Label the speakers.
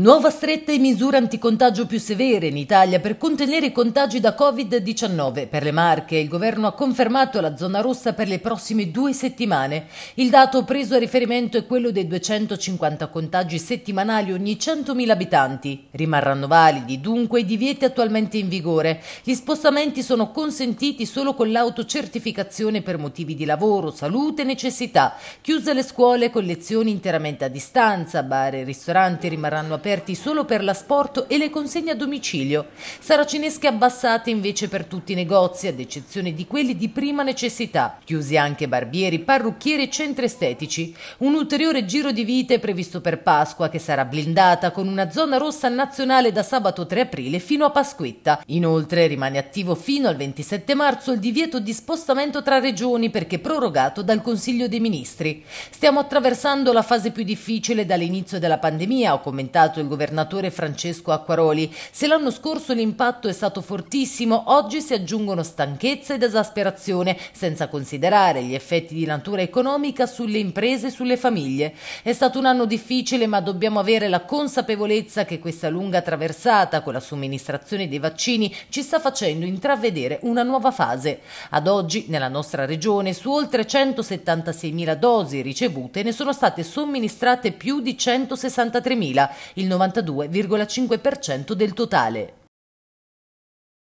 Speaker 1: Nuova stretta e misure anticontagio più severe in Italia per contenere i contagi da Covid-19. Per le Marche il governo ha confermato la zona rossa per le prossime due settimane. Il dato preso a riferimento è quello dei 250 contagi settimanali ogni 100.000 abitanti. Rimarranno validi dunque i divieti attualmente in vigore. Gli spostamenti sono consentiti solo con l'autocertificazione per motivi di lavoro, salute e necessità. Chiuse le scuole con lezioni interamente a distanza, bar e ristoranti rimarranno aperti aperti solo per l'asporto e le consegne a domicilio. Saracinesche abbassate invece per tutti i negozi, ad eccezione di quelli di prima necessità. Chiusi anche barbieri, parrucchieri e centri estetici. Un ulteriore giro di vite è previsto per Pasqua che sarà blindata con una zona rossa nazionale da sabato 3 aprile fino a Pasquetta. Inoltre rimane attivo fino al 27 marzo il divieto di spostamento tra regioni perché prorogato dal Consiglio dei Ministri. Stiamo attraversando la fase più difficile dall'inizio della pandemia, ho commentato annunciato il governatore Francesco Acquaroli. Se l'anno scorso l'impatto è stato fortissimo, oggi si aggiungono stanchezza ed esasperazione, senza considerare gli effetti di natura economica sulle imprese e sulle famiglie. È stato un anno difficile, ma dobbiamo avere la consapevolezza che questa lunga traversata con la somministrazione dei vaccini ci sta facendo intravedere una nuova fase. Ad oggi, nella nostra regione, su oltre 176.000 dosi ricevute, ne sono state somministrate più di 163.000 il 92,5% del totale.